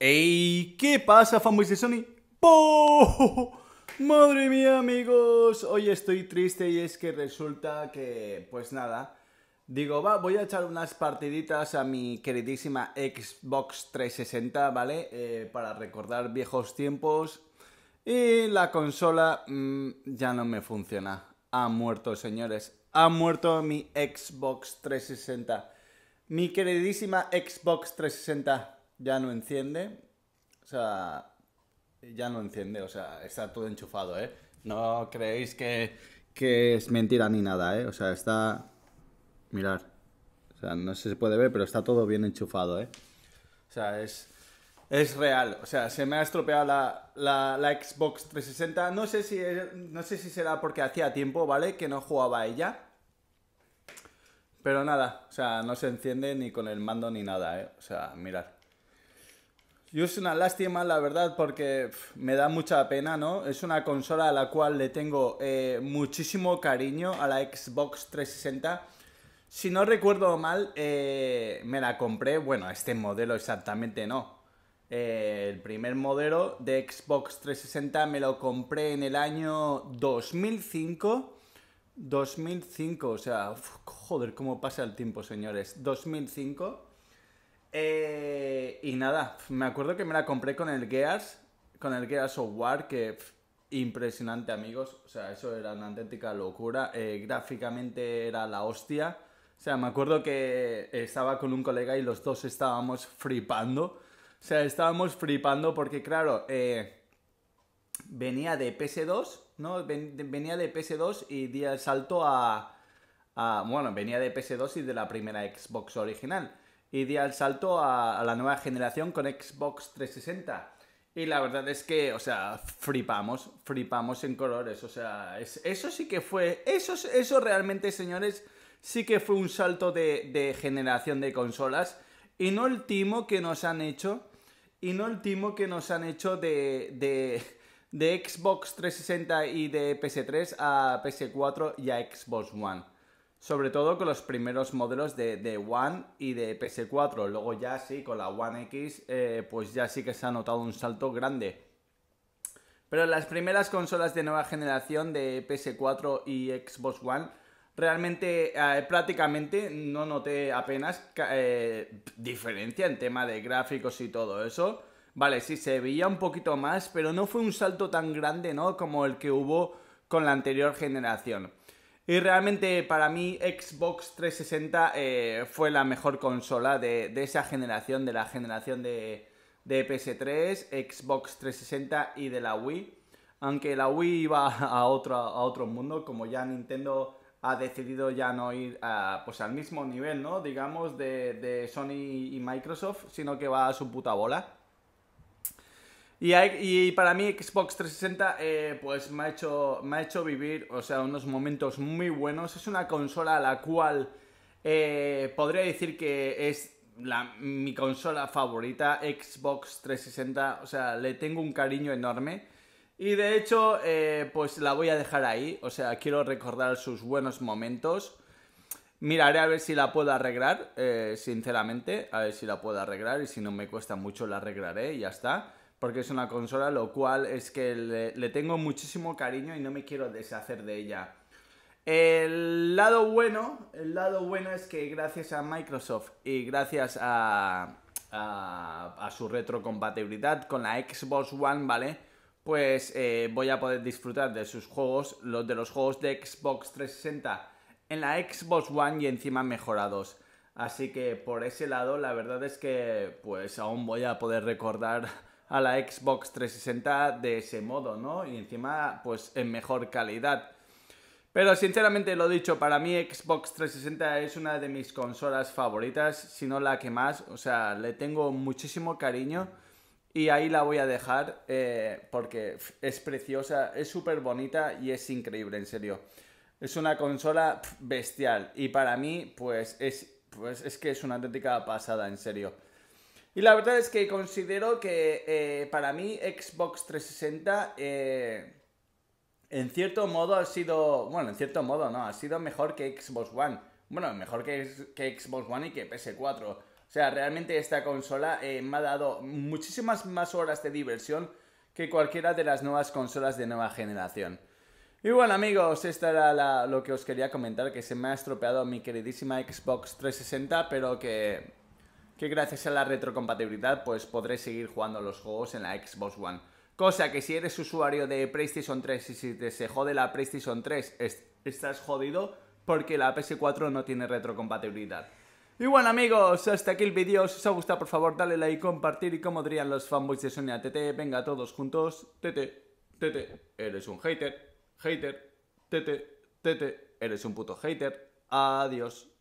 ¡Ey! ¿Qué pasa, fanboys de Sony? ¡Oh! ¡Madre mía, amigos! Hoy estoy triste y es que resulta que, pues nada, digo, va, voy a echar unas partiditas a mi queridísima Xbox 360, ¿vale? Eh, para recordar viejos tiempos. Y la consola mm, ya no me funciona. Ha muerto, señores. Ha muerto mi Xbox 360. Mi queridísima Xbox 360 ya no enciende, o sea, ya no enciende, o sea, está todo enchufado, ¿eh? No creéis que, es mentira ni nada, ¿eh? O sea, está... Mirar. O sea, no se puede ver, pero está todo bien enchufado, ¿eh? O sea, es... Es real, o sea, se me ha estropeado la, la, Xbox 360. No sé, si, no sé si será porque hacía tiempo, ¿vale? Que no jugaba ella. Pero nada, o sea, no se enciende ni con el mando ni nada, ¿eh? O sea, mirar. Yo es una lástima, la verdad, porque me da mucha pena, ¿no? Es una consola a la cual le tengo eh, muchísimo cariño, a la Xbox 360. Si no recuerdo mal, eh, me la compré, bueno, este modelo exactamente no. Eh, el primer modelo de Xbox 360 me lo compré en el año 2005. 2005, o sea, joder, cómo pasa el tiempo, señores. 2005. Eh, y nada, me acuerdo que me la compré con el Gears, con el Gears of War, que impresionante, amigos. O sea, eso era una auténtica locura. Eh, gráficamente era la hostia. O sea, me acuerdo que estaba con un colega y los dos estábamos flipando. O sea, estábamos flipando porque, claro, eh, venía de PS2, ¿no? Venía de PS2 y di el salto a, a. Bueno, venía de PS2 y de la primera Xbox original y di al salto a, la nueva generación con Xbox 360. Y la verdad es que, o sea, flipamos, flipamos en colores. O sea, eso sí que fue, eso, eso realmente, señores, sí que fue un salto de, generación de consolas. Y no el que nos han hecho, y no el que nos han hecho de, de, de Xbox 360 y de PS3 a PS4 y a Xbox One. Sobre todo con los primeros modelos de, de One y de PS4. Luego ya sí, con la One X, eh, pues ya sí que se ha notado un salto grande. Pero las primeras consolas de nueva generación de PS4 y Xbox One, realmente eh, prácticamente no noté apenas eh, diferencia en tema de gráficos y todo eso. Vale, sí, se veía un poquito más, pero no fue un salto tan grande, ¿no? Como el que hubo con la anterior generación. Y realmente para mí Xbox 360 eh, fue la mejor consola de, esa generación, de la generación de, PS3, Xbox 360 y de la Wii. Aunque la Wii iba a otro, a otro mundo, como ya Nintendo ha decidido ya no ir pues al mismo nivel, ¿no? Digamos, de Sony y Microsoft, sino que va a su puta bola. Y, para mí Xbox 360 eh, pues me ha, hecho, me ha hecho vivir, o sea, unos momentos muy buenos. Es una consola a la cual eh, podría decir que es mi consola favorita, Xbox 360. O sea, le tengo un cariño enorme. Y de hecho, eh, pues la voy a dejar ahí. O sea, quiero recordar sus buenos momentos. Miraré a ver si la puedo arreglar, sinceramente. A ver si la puedo arreglar. Y si no me cuesta mucho, la arreglaré y ya está porque es una consola, lo cual es que le, tengo muchísimo cariño y no me quiero deshacer de ella. El lado bueno, el lado bueno es que gracias a Microsoft y gracias a, a, a su retrocompatibilidad con la Xbox One, ¿vale? Pues eh, voy a poder disfrutar de sus juegos, los de los juegos de Xbox 360 en la Xbox One y encima mejorados. Así que por ese lado, la verdad es que pues aún voy a poder recordar a la Xbox 360 de ese modo, ¿no? Y encima, pues en mejor calidad. Pero sinceramente lo dicho, para mí Xbox 360 es una de mis consolas favoritas, si no la que más, o sea, le tengo muchísimo cariño y ahí la voy a dejar eh, porque es preciosa, es súper bonita y es increíble, en serio. Es una consola bestial y para mí, pues es, pues es que es una auténtica pasada, en serio. Y la verdad es que considero que eh, para mí Xbox 360 eh, en cierto modo ha sido, bueno, en cierto modo no, ha sido mejor que Xbox One. Bueno, mejor que, que Xbox One y que PS4. O sea, realmente esta consola eh, me ha dado muchísimas más horas de diversión que cualquiera de las nuevas consolas de nueva generación. Y bueno amigos, esto era lo que os quería comentar, que se me ha estropeado mi queridísima Xbox 360, pero que que gracias a la retrocompatibilidad pues podré seguir jugando los juegos en la Xbox One. Cosa que si eres usuario de PlayStation 3 y si te se jode la PlayStation 3 estás jodido porque la PS4 no tiene retrocompatibilidad. Y bueno amigos, hasta aquí el vídeo, si os ha gustado por favor dale like, compartir y como dirían los fanboys de Sony TT, venga todos juntos, TT, TT, eres un hater, hater, TT, TT, eres un puto hater, adiós.